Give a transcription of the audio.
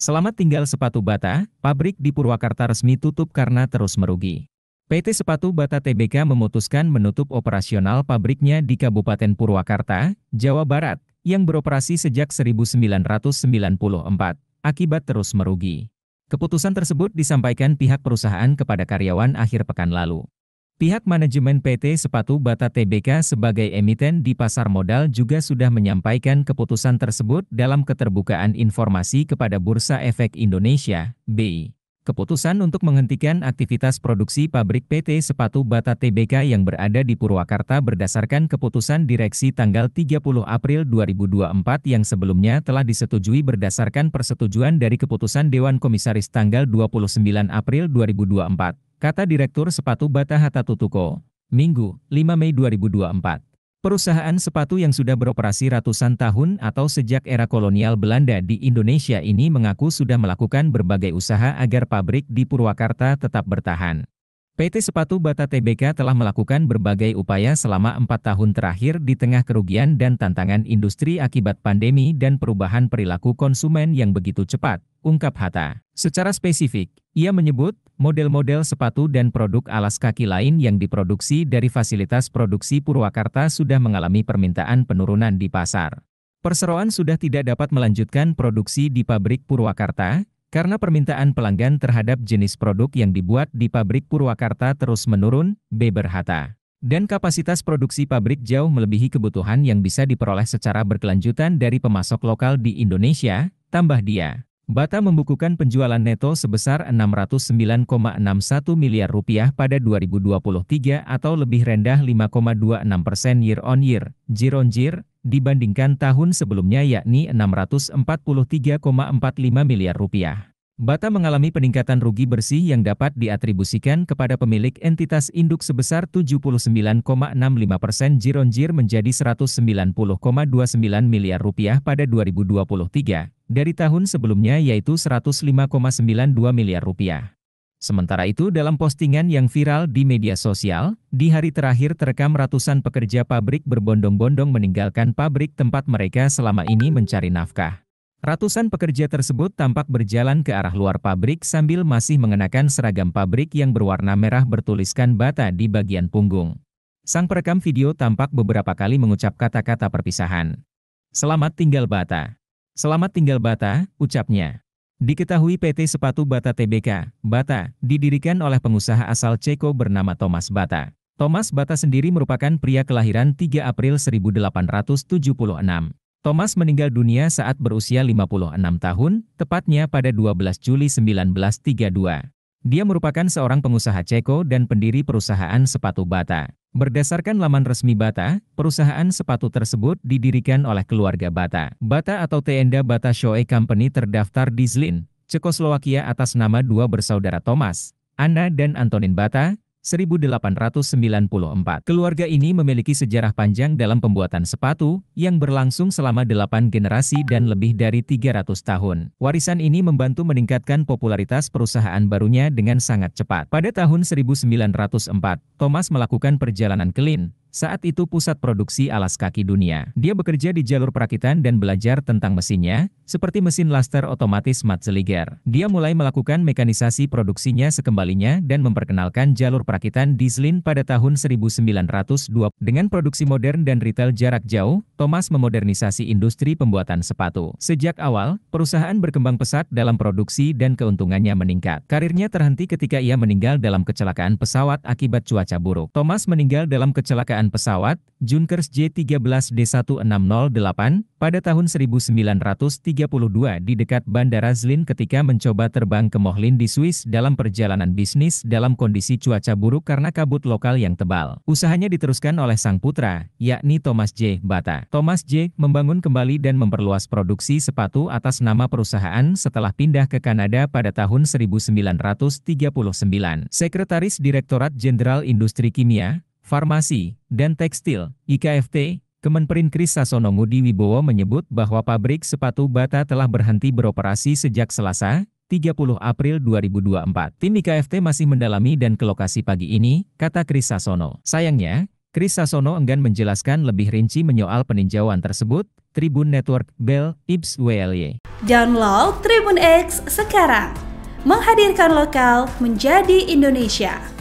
Selamat tinggal sepatu bata, pabrik di Purwakarta resmi tutup karena terus merugi. PT Sepatu Bata TBK memutuskan menutup operasional pabriknya di Kabupaten Purwakarta, Jawa Barat, yang beroperasi sejak 1994, akibat terus merugi. Keputusan tersebut disampaikan pihak perusahaan kepada karyawan akhir pekan lalu. Pihak manajemen PT Sepatu Bata Tbk sebagai emiten di pasar modal juga sudah menyampaikan keputusan tersebut dalam keterbukaan informasi kepada Bursa Efek Indonesia (BI). Keputusan untuk menghentikan aktivitas produksi pabrik PT Sepatu Bata Tbk yang berada di Purwakarta berdasarkan keputusan direksi tanggal 30 April 2024 yang sebelumnya telah disetujui berdasarkan persetujuan dari keputusan Dewan Komisaris tanggal 29 April 2024 kata Direktur Sepatu Bata Tutuko, Minggu, 5 Mei 2024. Perusahaan sepatu yang sudah beroperasi ratusan tahun atau sejak era kolonial Belanda di Indonesia ini mengaku sudah melakukan berbagai usaha agar pabrik di Purwakarta tetap bertahan. PT Sepatu Bata Tbk telah melakukan berbagai upaya selama empat tahun terakhir di tengah kerugian dan tantangan industri akibat pandemi dan perubahan perilaku konsumen yang begitu cepat, ungkap Hatta. Secara spesifik, ia menyebut, model-model sepatu dan produk alas kaki lain yang diproduksi dari fasilitas produksi Purwakarta sudah mengalami permintaan penurunan di pasar. Perseroan sudah tidak dapat melanjutkan produksi di pabrik Purwakarta, karena permintaan pelanggan terhadap jenis produk yang dibuat di pabrik Purwakarta terus menurun, Beber Hatta. Dan kapasitas produksi pabrik jauh melebihi kebutuhan yang bisa diperoleh secara berkelanjutan dari pemasok lokal di Indonesia, tambah dia. Bata membukukan penjualan neto sebesar 609,61 miliar rupiah pada 2023 atau lebih rendah 5,26 persen year on year, year on year, dibandingkan tahun sebelumnya yakni 643,45 miliar rupiah. Bata mengalami peningkatan rugi bersih yang dapat diatribusikan kepada pemilik entitas induk sebesar 79,65 persen jironjir menjadi 190,29 miliar rupiah pada 2023, dari tahun sebelumnya yaitu 105,92 miliar rupiah. Sementara itu dalam postingan yang viral di media sosial, di hari terakhir terekam ratusan pekerja pabrik berbondong-bondong meninggalkan pabrik tempat mereka selama ini mencari nafkah. Ratusan pekerja tersebut tampak berjalan ke arah luar pabrik sambil masih mengenakan seragam pabrik yang berwarna merah bertuliskan bata di bagian punggung. Sang perekam video tampak beberapa kali mengucap kata-kata perpisahan. Selamat tinggal bata. Selamat tinggal bata, ucapnya. Diketahui PT Sepatu Bata TBK, Bata, didirikan oleh pengusaha asal Ceko bernama Thomas Bata. Thomas Bata sendiri merupakan pria kelahiran 3 April 1876. Thomas meninggal dunia saat berusia 56 tahun, tepatnya pada 12 Juli 1932. Dia merupakan seorang pengusaha Ceko dan pendiri perusahaan sepatu bata. Berdasarkan laman resmi Bata, perusahaan sepatu tersebut didirikan oleh keluarga Bata. Bata atau Tenda Bata Shoe Company terdaftar di Zlin, Cekoslowakia atas nama dua bersaudara Thomas, Anna dan Antonin Bata, 1894. Keluarga ini memiliki sejarah panjang dalam pembuatan sepatu, yang berlangsung selama delapan generasi dan lebih dari 300 tahun. Warisan ini membantu meningkatkan popularitas perusahaan barunya dengan sangat cepat. Pada tahun 1904, Thomas melakukan perjalanan ke Lin. Saat itu pusat produksi alas kaki dunia. Dia bekerja di jalur perakitan dan belajar tentang mesinnya, seperti mesin laster otomatis Matzeliger. Dia mulai melakukan mekanisasi produksinya sekembalinya dan memperkenalkan jalur perakitan dieselin pada tahun 1920. Dengan produksi modern dan retail jarak jauh, Thomas memodernisasi industri pembuatan sepatu. Sejak awal, perusahaan berkembang pesat dalam produksi dan keuntungannya meningkat. Karirnya terhenti ketika ia meninggal dalam kecelakaan pesawat akibat cuaca buruk. Thomas meninggal dalam kecelakaan pesawat Junkers J-13D1608 pada tahun 1932 di dekat Bandara Zlin ketika mencoba terbang ke Mohlin di Swiss dalam perjalanan bisnis dalam kondisi cuaca buruk karena kabut lokal yang tebal. Usahanya diteruskan oleh sang putra, yakni Thomas J. Bata. Thomas J. membangun kembali dan memperluas produksi sepatu atas nama perusahaan setelah pindah ke Kanada pada tahun 1939. Sekretaris Direktorat Jenderal Industri Kimia, farmasi, dan tekstil, IKFT, Kemenperin Kris Sasono Ngudi Wibowo menyebut bahwa pabrik sepatu bata telah berhenti beroperasi sejak Selasa, 30 April 2024. Tim IKFT masih mendalami dan ke lokasi pagi ini, kata Kris Sasono. Sayangnya, Kris Sasono enggan menjelaskan lebih rinci menyoal peninjauan tersebut, Tribun Network Bell, Ips WLY. Download Tribun X sekarang. Menghadirkan lokal menjadi Indonesia.